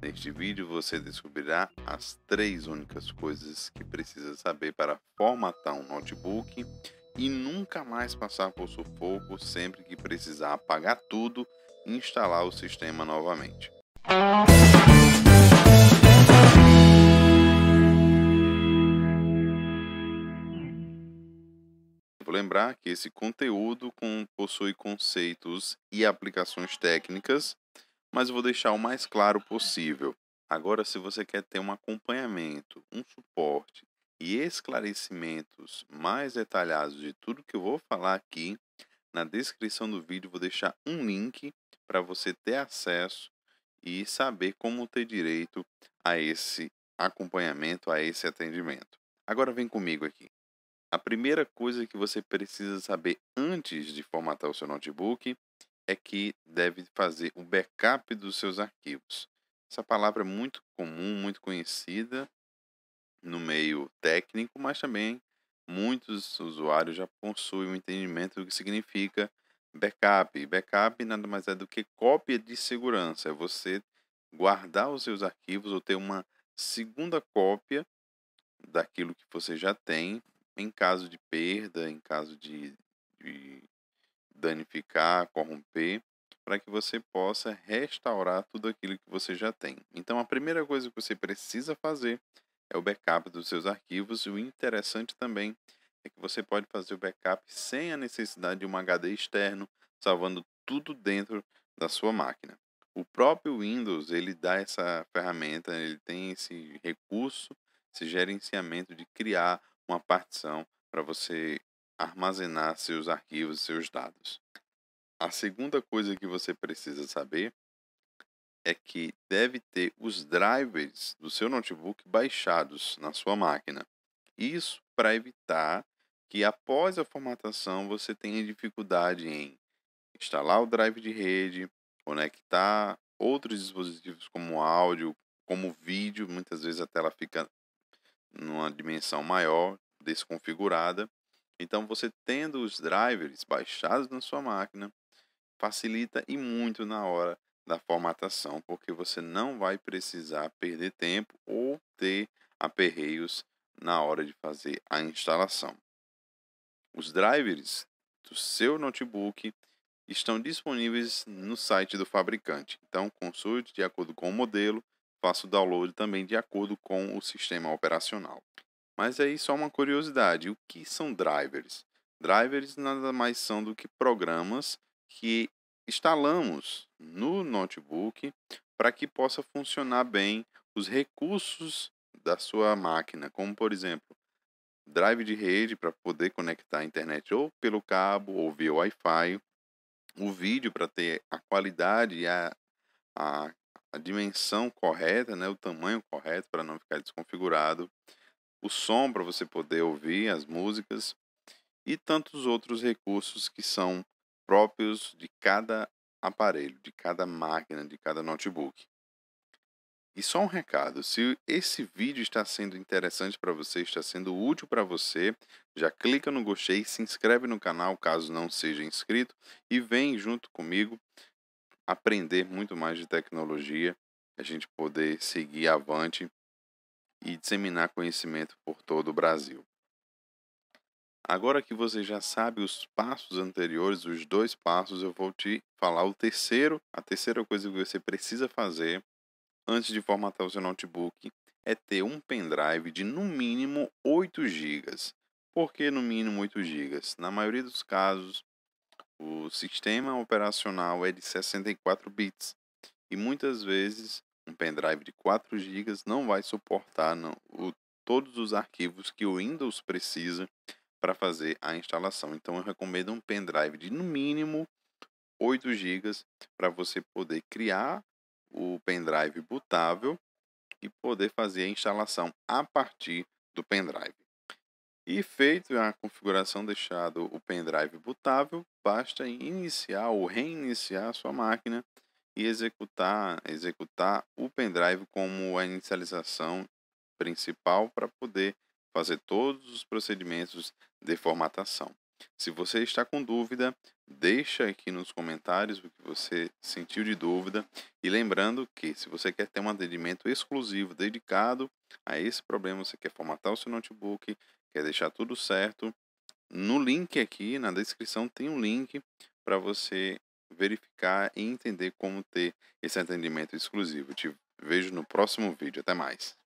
Neste vídeo você descobrirá as três únicas coisas que precisa saber para formatar um notebook e nunca mais passar por sufoco sempre que precisar apagar tudo e instalar o sistema novamente. Vou lembrar que esse conteúdo possui conceitos e aplicações técnicas mas vou deixar o mais claro é. possível. Agora, se você quer ter um acompanhamento, um suporte e esclarecimentos mais detalhados de tudo que eu vou falar aqui, na descrição do vídeo vou deixar um link para você ter acesso e saber como ter direito a esse acompanhamento, a esse atendimento. Agora vem comigo aqui. A primeira coisa que você precisa saber antes de formatar o seu notebook é que deve fazer o backup dos seus arquivos. Essa palavra é muito comum, muito conhecida no meio técnico, mas também muitos usuários já possuem o um entendimento do que significa backup. Backup nada mais é do que cópia de segurança, é você guardar os seus arquivos ou ter uma segunda cópia daquilo que você já tem em caso de perda, em caso de, de danificar, corromper, para que você possa restaurar tudo aquilo que você já tem. Então, a primeira coisa que você precisa fazer é o backup dos seus arquivos. E o interessante também é que você pode fazer o backup sem a necessidade de um HD externo, salvando tudo dentro da sua máquina. O próprio Windows ele dá essa ferramenta, ele tem esse recurso, esse gerenciamento de criar uma partição para você armazenar seus arquivos, seus dados. A segunda coisa que você precisa saber é que deve ter os drivers do seu notebook baixados na sua máquina. Isso para evitar que após a formatação você tenha dificuldade em instalar o drive de rede, conectar outros dispositivos como áudio, como vídeo, muitas vezes a tela fica numa dimensão maior, desconfigurada, então, você tendo os drivers baixados na sua máquina, facilita e muito na hora da formatação, porque você não vai precisar perder tempo ou ter aperreios na hora de fazer a instalação. Os drivers do seu notebook estão disponíveis no site do fabricante. Então, consulte de acordo com o modelo, faça o download também de acordo com o sistema operacional. Mas aí só uma curiosidade, o que são drivers? Drivers nada mais são do que programas que instalamos no notebook para que possa funcionar bem os recursos da sua máquina, como por exemplo, drive de rede para poder conectar a internet ou pelo cabo ou via Wi-Fi, o vídeo para ter a qualidade e a, a, a dimensão correta, né, o tamanho correto para não ficar desconfigurado, o som para você poder ouvir as músicas e tantos outros recursos que são próprios de cada aparelho, de cada máquina, de cada notebook. E só um recado: se esse vídeo está sendo interessante para você, está sendo útil para você, já clica no gostei, se inscreve no canal caso não seja inscrito e vem junto comigo aprender muito mais de tecnologia, a gente poder seguir avante e disseminar conhecimento por todo o Brasil. Agora que você já sabe os passos anteriores, os dois passos, eu vou te falar o terceiro, a terceira coisa que você precisa fazer antes de formatar o seu notebook é ter um pendrive de no mínimo 8 GB. Por que no mínimo 8 GB? Na maioria dos casos, o sistema operacional é de 64 bits e muitas vezes um pendrive de 4 GB não vai suportar não, o, todos os arquivos que o Windows precisa para fazer a instalação. Então eu recomendo um pendrive de no mínimo 8 GB para você poder criar o pendrive bootável e poder fazer a instalação a partir do pendrive. E feito a configuração deixado o pendrive bootável, basta iniciar ou reiniciar a sua máquina e executar, executar o pendrive como a inicialização principal para poder fazer todos os procedimentos de formatação. Se você está com dúvida, deixa aqui nos comentários o que você sentiu de dúvida e lembrando que se você quer ter um atendimento exclusivo dedicado a esse problema, você quer formatar o seu notebook, quer deixar tudo certo, no link aqui na descrição tem um link para você verificar e entender como ter esse atendimento exclusivo. Te vejo no próximo vídeo. Até mais.